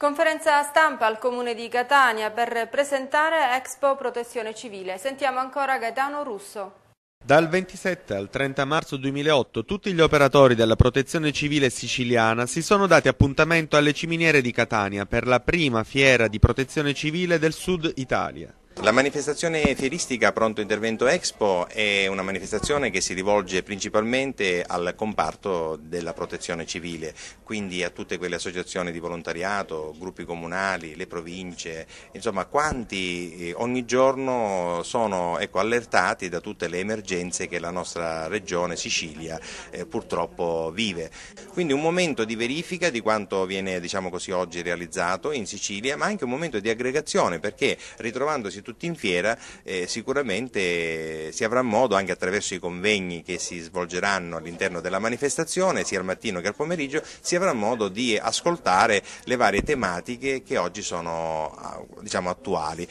Conferenza stampa al comune di Catania per presentare Expo Protezione Civile. Sentiamo ancora Gaetano Russo. Dal 27 al 30 marzo 2008 tutti gli operatori della protezione civile siciliana si sono dati appuntamento alle ciminiere di Catania per la prima fiera di protezione civile del sud Italia. La manifestazione fieristica Pronto Intervento Expo è una manifestazione che si rivolge principalmente al comparto della protezione civile, quindi a tutte quelle associazioni di volontariato, gruppi comunali, le province, insomma quanti eh, ogni giorno sono ecco, allertati da tutte le emergenze che la nostra regione Sicilia eh, purtroppo vive. Quindi un momento di verifica di quanto viene diciamo così, oggi realizzato in Sicilia, ma anche un momento di aggregazione perché ritrovandosi tutti in fiera, eh, sicuramente si avrà modo anche attraverso i convegni che si svolgeranno all'interno della manifestazione, sia al mattino che al pomeriggio, si avrà modo di ascoltare le varie tematiche che oggi sono ah, diciamo, attuali.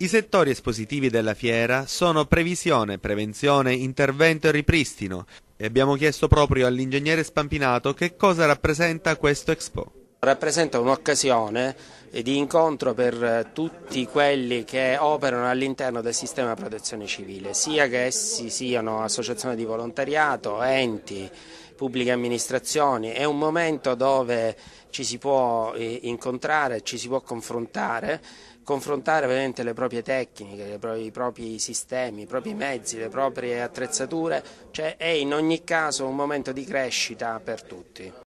I settori espositivi della fiera sono previsione, prevenzione, intervento e ripristino e abbiamo chiesto proprio all'ingegnere Spampinato che cosa rappresenta questo Expo. Rappresenta un'occasione di incontro per tutti quelli che operano all'interno del sistema protezione civile, sia che essi siano associazioni di volontariato, enti, pubbliche amministrazioni, è un momento dove ci si può eh, incontrare, ci si può confrontare, confrontare ovviamente le proprie tecniche, i propri sistemi, i propri mezzi, le proprie attrezzature, cioè è in ogni caso un momento di crescita per tutti.